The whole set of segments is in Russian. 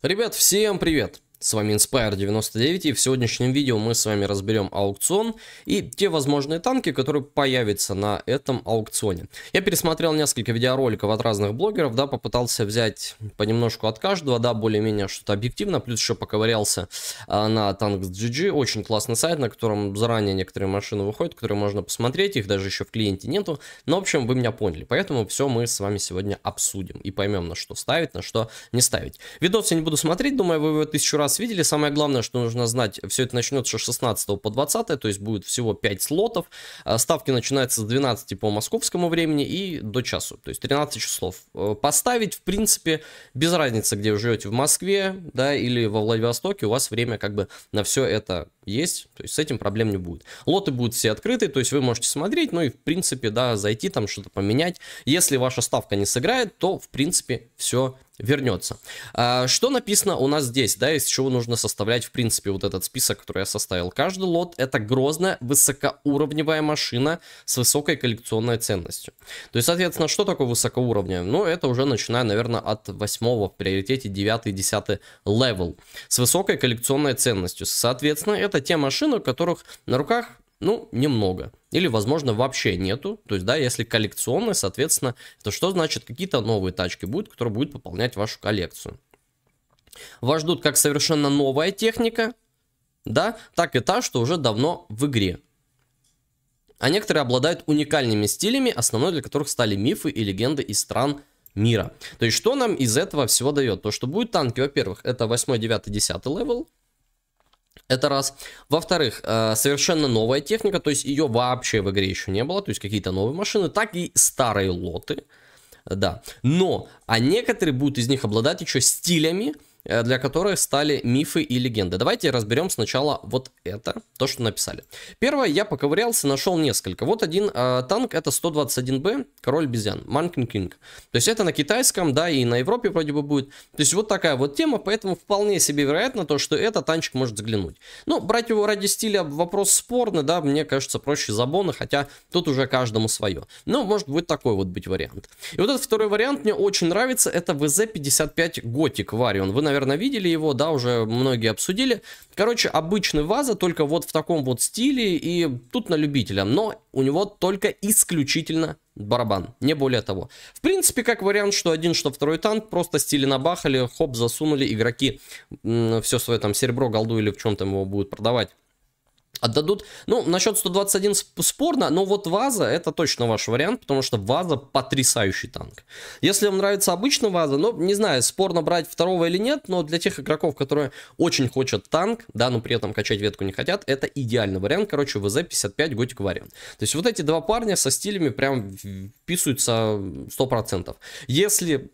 Ребят, всем привет! С вами Inspire99 и в сегодняшнем видео мы с вами разберем аукцион и те возможные танки, которые появятся на этом аукционе. Я пересмотрел несколько видеороликов от разных блогеров, да, попытался взять понемножку от каждого, да, более-менее что-то объективно, плюс еще поковырялся а, на GG, очень классный сайт, на котором заранее некоторые машины выходят, которые можно посмотреть, их даже еще в клиенте нету, но ну, в общем вы меня поняли, поэтому все мы с вами сегодня обсудим и поймем на что ставить, на что не ставить. Видос я не буду смотреть, думаю вы его тысячу раз нас видели. Самое главное, что нужно знать, все это начнется с 16 по 20, то есть будет всего 5 слотов. А, ставки начинаются с 12 по московскому времени и до часу, то есть 13 часов. Э, поставить, в принципе, без разницы, где вы живете, в Москве, да, или во Владивостоке, у вас время как бы на все это есть, то есть с этим проблем не будет. Лоты будут все открыты, то есть вы можете смотреть, ну и в принципе, да, зайти там что-то поменять. Если ваша ставка не сыграет, то в принципе все вернется. А, что написано у нас здесь, да, из чего нужно составлять, в принципе, вот этот список, который я составил. Каждый лот это грозная высокоуровневая машина с высокой коллекционной ценностью. То есть, соответственно, что такое высокоуровневая? Ну, это уже начиная, наверное, от 8 в приоритете 9-10 левел с высокой коллекционной ценностью. Соответственно, это это те машины, которых на руках ну, немного. Или, возможно, вообще нету. То есть, да, если коллекционные, соответственно, это что значит, какие-то новые тачки будут, которые будут пополнять вашу коллекцию. Вас ждут как совершенно новая техника, да, так и та, что уже давно в игре. А некоторые обладают уникальными стилями, основной для которых стали мифы и легенды из стран мира. То есть, что нам из этого всего дает? То, что будут танки, во-первых, это 8, 9, 10 левел, это раз. Во-вторых, э, совершенно новая техника, то есть ее вообще в игре еще не было, то есть какие-то новые машины, так и старые лоты, да. Но, а некоторые будут из них обладать еще стилями, Э, для которых стали мифы и легенды. Давайте разберем сначала вот это, то, что написали. Первое, я поковырялся, нашел несколько. Вот один э, танк, это 121Б, король обезьян, Манкин Кинг. То есть это на китайском, да, и на Европе вроде бы будет. То есть вот такая вот тема, поэтому вполне себе вероятно то, что этот танчик может заглянуть. Ну, брать его ради стиля вопрос спорный, да, мне кажется проще забоны, хотя тут уже каждому свое. Но ну, может быть такой вот быть вариант. И вот этот второй вариант мне очень нравится, это ВЗ-55 Готик Варион. Вы, наверное, наверное, видели его, да, уже многие обсудили. Короче, обычный ваза, только вот в таком вот стиле и тут на любителя. Но у него только исключительно барабан, не более того. В принципе, как вариант, что один, что второй танк, просто стили набахали, хоп, засунули, игроки все свое там серебро, голду или в чем там его будут продавать отдадут. Ну, насчет 121 спорно, но вот ВАЗа это точно ваш вариант, потому что ВАЗа потрясающий танк. Если вам нравится обычный ВАЗа, ну, не знаю, спорно брать второго или нет, но для тех игроков, которые очень хотят танк, да, но при этом качать ветку не хотят, это идеальный вариант. Короче, ВЗ-55 Готик вариант. То есть вот эти два парня со стилями прям вписываются 100%. Если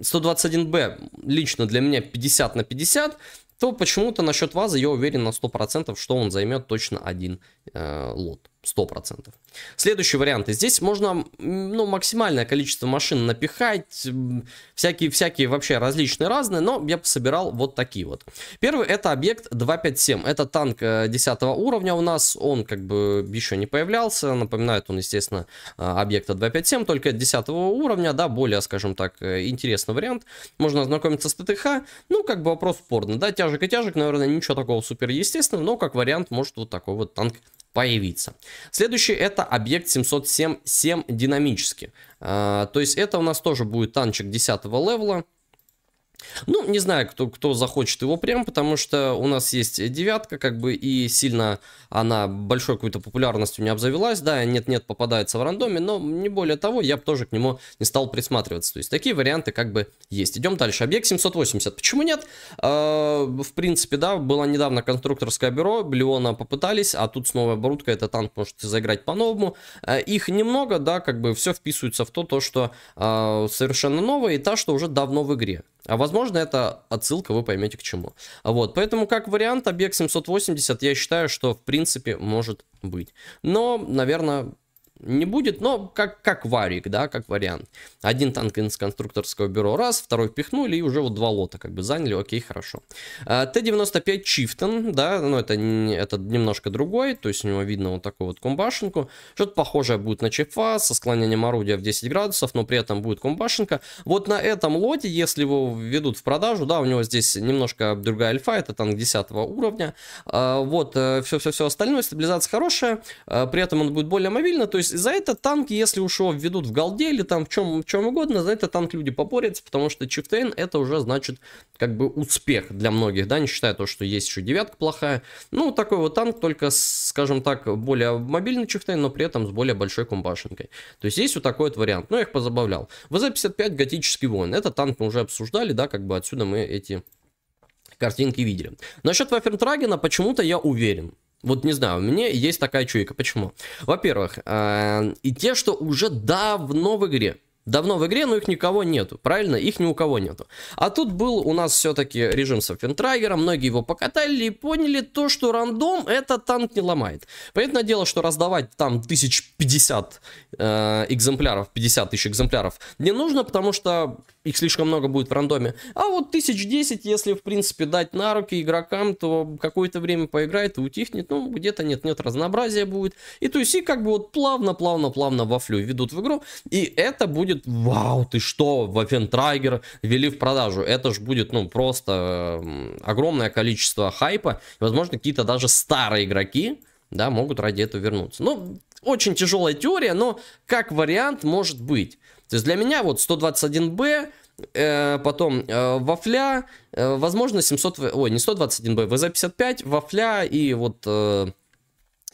121 Б лично для меня 50 на 50, то почему-то насчет вазы я уверен на 100%, что он займет точно один э, лот. 100%. Следующий вариант. Здесь можно ну, максимальное количество машин напихать, всякие, всякие вообще различные разные, но я собирал вот такие вот. Первый это объект 257. Это танк 10 э, уровня у нас, он как бы еще не появлялся, напоминает он, естественно, э, объекта 257, только 10 уровня, да, более, скажем так, э, интересный вариант. Можно ознакомиться с ТТХ, ну, как бы вопрос спорный, да, тяжек и тяжек, наверное, ничего такого супер естественного, но как вариант может вот такой вот танк появиться. Следующий это объект 707.7 динамически. А, то есть это у нас тоже будет танчик 10 левела. Ну, не знаю, кто, кто захочет его прям, потому что у нас есть девятка, как бы, и сильно она большой какой-то популярностью не обзавелась, да, нет-нет, попадается в рандоме, но не более того, я бы тоже к нему не стал присматриваться, то есть такие варианты как бы есть. Идем дальше, объект 780, почему нет? Э, в принципе, да, было недавно конструкторское бюро, Блиона попытались, а тут снова оборудка, это танк может заиграть по-новому, э, их немного, да, как бы все вписывается в то, то что э, совершенно новое и та, что уже давно в игре. А возможно, это отсылка, вы поймете к чему. А вот, поэтому как вариант объект 780 я считаю, что в принципе может быть. Но, наверное, не будет, но как, как варик, да, как вариант. Один танк из конструкторского бюро раз, второй впихнули, и уже вот два лота как бы заняли, окей, хорошо. А, Т-95 Чифтон, да, но ну, это, это немножко другой, то есть у него видно вот такую вот комбашенку. Что-то похожее будет на Чифа со склонением орудия в 10 градусов, но при этом будет комбашенка. Вот на этом лоте, если его ведут в продажу, да, у него здесь немножко другая альфа, это танк 10 уровня. А, вот, э, все-все-все остальное, стабилизация хорошая, а, при этом он будет более мобильно, то есть и за это танк, если уж его введут в голде или там в чем, в чем угодно, за это танк люди поборются, потому что чифтейн это уже значит как бы успех для многих, да, не считая то, что есть еще девятка плохая. Ну, такой вот танк, только, скажем так, более мобильный чифтейн, но при этом с более большой комбашенкой. То есть есть вот такой вот вариант, но ну, я их позабавлял. ВЗ-55 готический воин, Этот танк мы уже обсуждали, да, как бы отсюда мы эти картинки видели. Насчет Вафентрагена почему-то я уверен. Вот не знаю, у меня есть такая чуйка. Почему? Во-первых, э, и те, что уже давно в игре давно в игре, но их никого нету, правильно? Их ни у кого нету. А тут был у нас все-таки режим с Оффентрайгера, многие его покатали и поняли то, что рандом этот танк не ломает. Понятное дело, что раздавать там 1050 э, экземпляров, 50 тысяч экземпляров не нужно, потому что их слишком много будет в рандоме. А вот 1010, если в принципе дать на руки игрокам, то какое-то время поиграет и утихнет, ну где-то нет-нет, разнообразия будет. И то есть и как бы вот плавно-плавно-плавно вафлю ведут в игру, и это будет будет, вау, ты что, Вафентрайгер ввели в продажу. Это же будет, ну, просто огромное количество хайпа. И, возможно, какие-то даже старые игроки, да, могут ради этого вернуться. Ну, очень тяжелая теория, но как вариант может быть. То есть для меня вот 121Б, э, потом э, вафля, э, возможно 700, ой, не 121Б, ВЗ-55, вафля и вот... Э,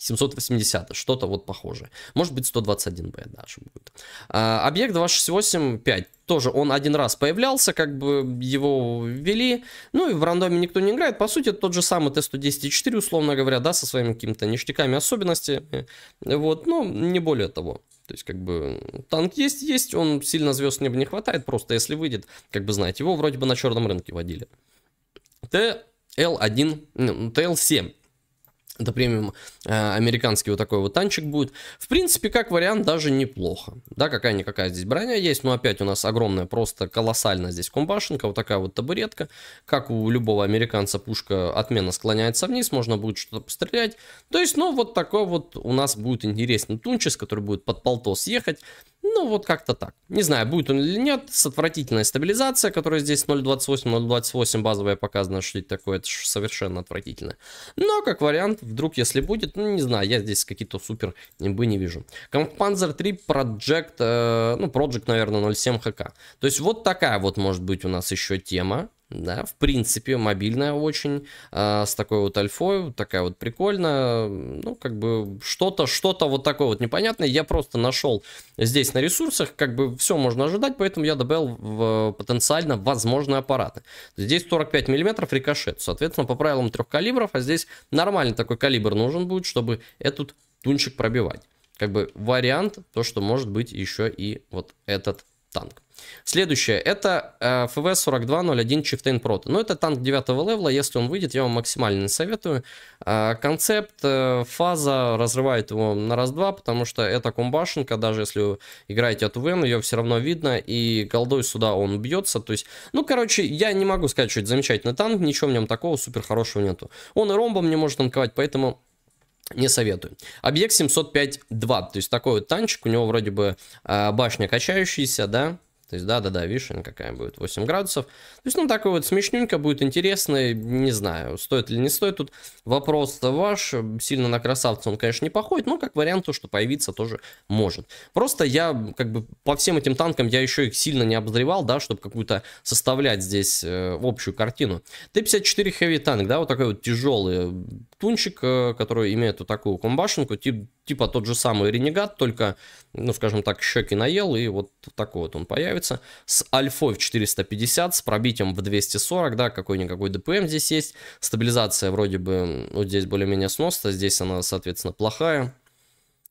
780, что-то вот похожее. Может быть 121b даже будет. А, объект 268.5 тоже он один раз появлялся, как бы его ввели, ну и в рандоме никто не играет, по сути, тот же самый Т-110-4, условно говоря, да, со своими какими-то ништяками, особенностями, вот, но не более того. То есть, как бы, танк есть, есть, он сильно звезд неба не хватает, просто если выйдет, как бы, знаете, его вроде бы на черном рынке водили. ТЛ-1, ну, ТЛ-7, это премиум э, американский вот такой вот танчик будет. В принципе, как вариант, даже неплохо. Да, какая-никакая здесь броня есть, но опять у нас огромная, просто колоссальная здесь комбашенка, вот такая вот табуретка. Как у любого американца пушка отменно склоняется вниз, можно будет что-то пострелять. То есть, ну, вот такой вот у нас будет интересный тунчис, который будет под полтос ехать. Ну, вот как-то так. Не знаю, будет он или нет. С отвратительной стабилизация, которая здесь 0.28, 0.28 базовая показана, что это такое, это совершенно отвратительно. Но, как вариант, вдруг, если будет, ну, не знаю, я здесь какие-то супер имбы не вижу. Компанзер 3 Project, э, ну, Project, наверное, 0.7 ХК. То есть, вот такая вот может быть у нас еще тема. Да, в принципе, мобильная очень, а, с такой вот альфой, такая вот прикольная, ну, как бы что-то, что-то вот такое вот непонятное. Я просто нашел здесь на ресурсах, как бы все можно ожидать, поэтому я добавил в э, потенциально возможные аппараты. Здесь 45 миллиметров рикошет, соответственно, по правилам трех калибров, а здесь нормальный такой калибр нужен будет, чтобы этот тунчик пробивать. Как бы вариант, то, что может быть еще и вот этот танк. Следующее, это э, FV4201 Chieftain Proto. Ну, это танк 9 левела, если он выйдет, я вам максимально не советую. Э, концепт, э, фаза разрывает его на раз-два, потому что это комбашенка, даже если вы играете от УВН, ее все равно видно, и голдой сюда он бьется, то есть, ну, короче, я не могу сказать, что это замечательный танк, ничего в нем такого супер хорошего нету. Он и ромбом не может танковать, поэтому не советую. Объект 705.2, то есть такой вот танчик, у него вроде бы э, башня качающаяся, да, то есть, да-да-да, вишенка какая будет, 8 градусов. То есть, ну, такой вот смешненько будет интересно, не знаю, стоит или не стоит. Тут вопрос ваш, сильно на красавца он, конечно, не походит, но как вариант то, что появиться тоже может. Просто я, как бы, по всем этим танкам я еще их сильно не обозревал, да, чтобы какую-то составлять здесь э, общую картину. Т-54 Heavy танк, да, вот такой вот тяжелый э, тунчик, э, который имеет вот такую комбашенку, тип, типа тот же самый Ренегат, только, ну, скажем так, щеки наел, и вот такой вот он появится справиться, с альфой в 450, с пробитием в 240, да, какой-никакой ДПМ здесь есть, стабилизация вроде бы вот ну, здесь более-менее сносно, здесь она, соответственно, плохая.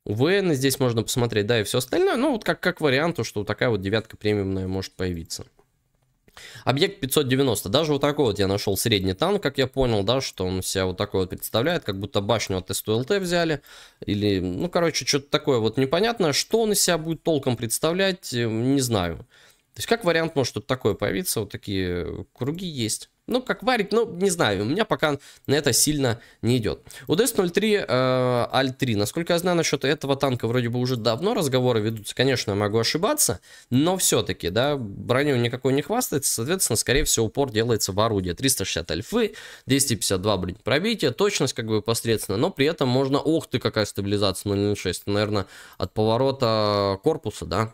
УВН здесь можно посмотреть, да, и все остальное, ну вот как, как вариант, что такая вот девятка премиумная может появиться. Объект 590, даже вот такой вот я нашел средний танк, как я понял, да, что он себя вот такой вот представляет, как будто башню от СТЛТ взяли, или, ну, короче, что-то такое вот непонятное, что он из себя будет толком представлять, э, не знаю. То есть, как вариант может что-то такое появиться, вот такие круги есть. Ну, как варик, ну, не знаю, у меня пока на это сильно не идет. У ДС-03 э, Аль-3, насколько я знаю, насчет этого танка вроде бы уже давно разговоры ведутся, конечно, я могу ошибаться, но все-таки, да, броню никакой не хвастается, соответственно, скорее всего, упор делается в орудие. 360 альфы, 252 блин. Пробитие, точность как бы посредственно, но при этом можно, ох ты, какая стабилизация 0.6 наверное, от поворота корпуса, да,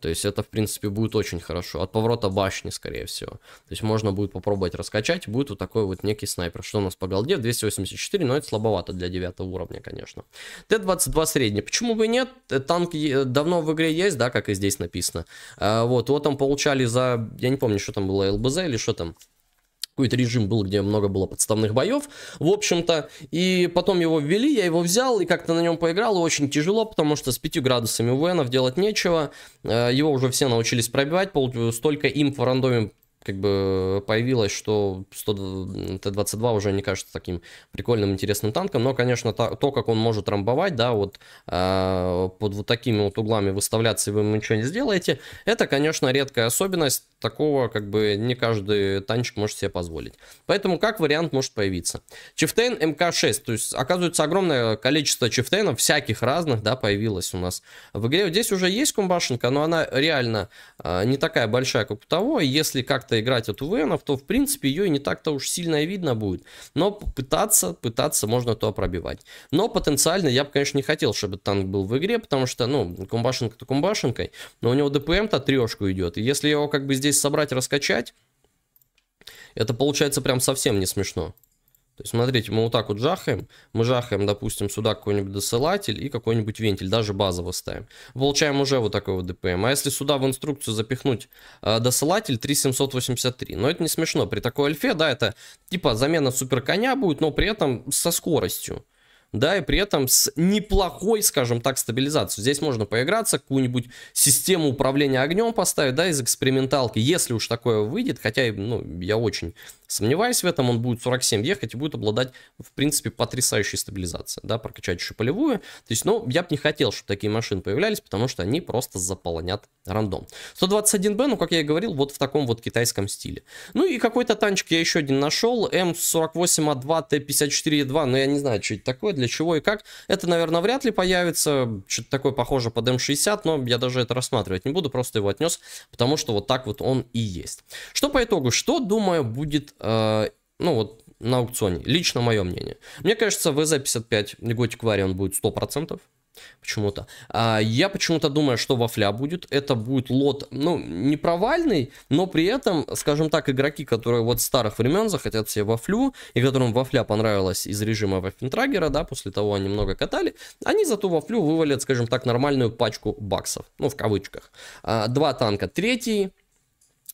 то есть это, в принципе, будет очень хорошо. От поворота башни, скорее всего. То есть можно будет попробовать раскачать, будет вот такой вот некий снайпер. Что у нас по голде? 284, но это слабовато для 9 уровня, конечно. Т-22 средний. Почему бы и нет? Э, танк давно в игре есть, да, как и здесь написано. Э, вот, вот там получали за, я не помню, что там было, ЛБЗ или что там какой-то режим был, где много было подставных боев, в общем-то. И потом его ввели, я его взял и как-то на нем поиграл, и очень тяжело, потому что с 5 градусами УВНов делать нечего. Э, его уже все научились пробивать, э, столько им в рандоме как бы э, появилось, что 100, Т-22 уже не кажется таким прикольным, интересным танком, но, конечно, то, как он может рамбовать, да, вот э, под вот такими вот углами выставляться, и вы ему ничего не сделаете, это, конечно, редкая особенность, такого как бы не каждый танчик может себе позволить. Поэтому как вариант может появиться? Чифтейн МК-6, то есть оказывается огромное количество чифтейнов всяких разных, да, появилось у нас в игре. Здесь уже есть комбашенка, но она реально э, не такая большая, как у того, если как как-то играть от Увенов, то в принципе ее и не так-то уж сильно видно будет. Но пытаться, пытаться можно то пробивать. Но потенциально я бы, конечно, не хотел, чтобы танк был в игре, потому что, ну, комбашенка то комбашенкой но у него ДПМ-то трешку идет. И если его как бы здесь собрать, раскачать, это получается прям совсем не смешно. То есть, смотрите, мы вот так вот жахаем, мы жахаем, допустим, сюда какой-нибудь досылатель и какой-нибудь вентиль, даже базово ставим. Получаем уже вот такой вот ДПМ. А если сюда в инструкцию запихнуть э, досылатель 3783, но ну, это не смешно. При такой альфе, да, это типа замена суперконя будет, но при этом со скоростью да, и при этом с неплохой, скажем так, стабилизацией. Здесь можно поиграться, какую-нибудь систему управления огнем поставить, да, из эксперименталки, если уж такое выйдет, хотя, ну, я очень сомневаюсь в этом, он будет 47 ехать и будет обладать, в принципе, потрясающей стабилизацией, да, прокачать еще полевую. То есть, ну, я бы не хотел, чтобы такие машины появлялись, потому что они просто заполонят рандом. 121B, ну, как я и говорил, вот в таком вот китайском стиле. Ну, и какой-то танчик я еще один нашел, М48А2, Т54Е2, но я не знаю, что это такое, для чего и как. Это, наверное, вряд ли появится. Что-то такое похоже под М60, но я даже это рассматривать не буду, просто его отнес, потому что вот так вот он и есть. Что по итогу? Что, думаю, будет... Э, ну вот, на аукционе. Лично мое мнение. Мне кажется, ВЗ-55 Готик Вариант будет 100% почему-то. А, я почему-то думаю, что вафля будет. Это будет лот, ну, не провальный, но при этом, скажем так, игроки, которые вот старых времен захотят себе вафлю, и которым вафля понравилась из режима вафентрагера, да, после того они много катали, они за ту вафлю вывалят, скажем так, нормальную пачку баксов, ну, в кавычках. А, два танка, третий,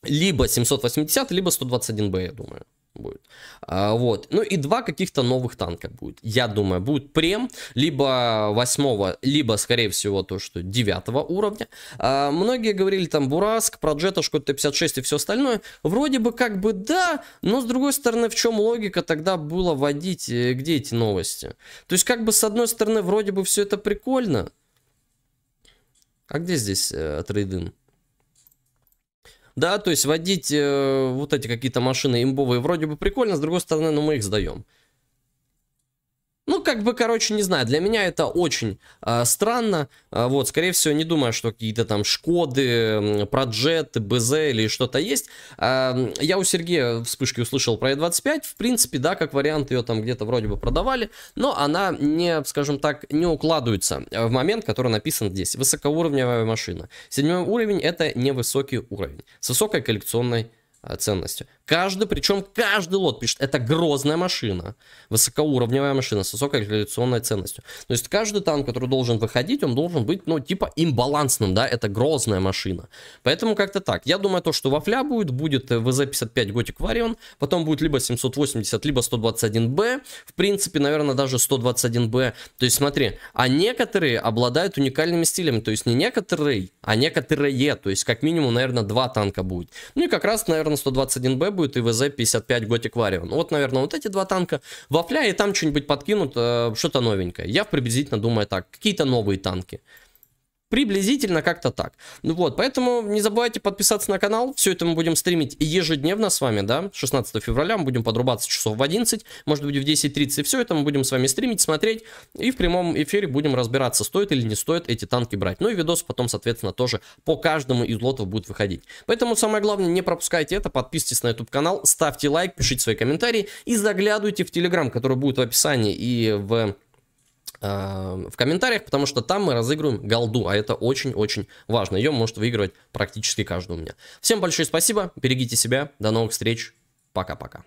либо 780, либо 121Б, я думаю будет. А, вот. Ну и два каких-то новых танка будет. Я думаю, будет прем, либо восьмого, либо, скорее всего, то, что девятого уровня. А, многие говорили там Бураск, Проджета, Шкода 56 и все остальное. Вроде бы как бы да, но с другой стороны, в чем логика тогда было вводить, э, где эти новости? То есть как бы с одной стороны, вроде бы все это прикольно. А где здесь э, трейдинг? да, то есть водить э, вот эти какие-то машины имбовые вроде бы прикольно, с другой стороны, ну мы их сдаем. Ну, как бы, короче, не знаю, для меня это очень э, странно. Э, вот, скорее всего, не думаю, что какие-то там Шкоды, Проджеты, БЗ или что-то есть. Э, я у Сергея вспышки услышал про E25. В принципе, да, как вариант ее там где-то вроде бы продавали, но она не, скажем так, не укладывается э, в момент, который написан здесь. Высокоуровневая машина. Седьмой уровень это невысокий уровень с высокой коллекционной ценностью. Каждый, причем каждый лот пишет, это грозная машина, высокоуровневая машина с высокой революционной ценностью. То есть каждый танк, который должен выходить, он должен быть, ну, типа имбалансным, да, это грозная машина. Поэтому как-то так. Я думаю, то, что вафля будет, будет ВЗ-55 Готик Варион, потом будет либо 780, либо 121Б, в принципе, наверное, даже 121Б. То есть смотри, а некоторые обладают уникальными стилями, то есть не некоторые, а некоторые, то есть как минимум, наверное, два танка будет. Ну и как раз, наверное, 121Б будет, и ВЗ-55 Готик Варион. Вот, наверное, вот эти два танка вопля, и там что-нибудь подкинут, э, что-то новенькое. Я приблизительно думаю так, какие-то новые танки. Приблизительно как-то так. Ну вот, поэтому не забывайте подписаться на канал. Все это мы будем стримить ежедневно с вами, да, 16 февраля. Мы будем подрубаться часов в 11, может быть в 10.30. Все это мы будем с вами стримить, смотреть. И в прямом эфире будем разбираться, стоит или не стоит эти танки брать. Ну и видос потом, соответственно, тоже по каждому из лотов будет выходить. Поэтому самое главное, не пропускайте это. Подписывайтесь на YouTube канал, ставьте лайк, пишите свои комментарии и заглядывайте в Telegram, который будет в описании и в Э, в комментариях, потому что там мы разыгрываем голду, а это очень-очень важно. Ее может выигрывать практически каждый у меня. Всем большое спасибо, берегите себя, до новых встреч, пока-пока.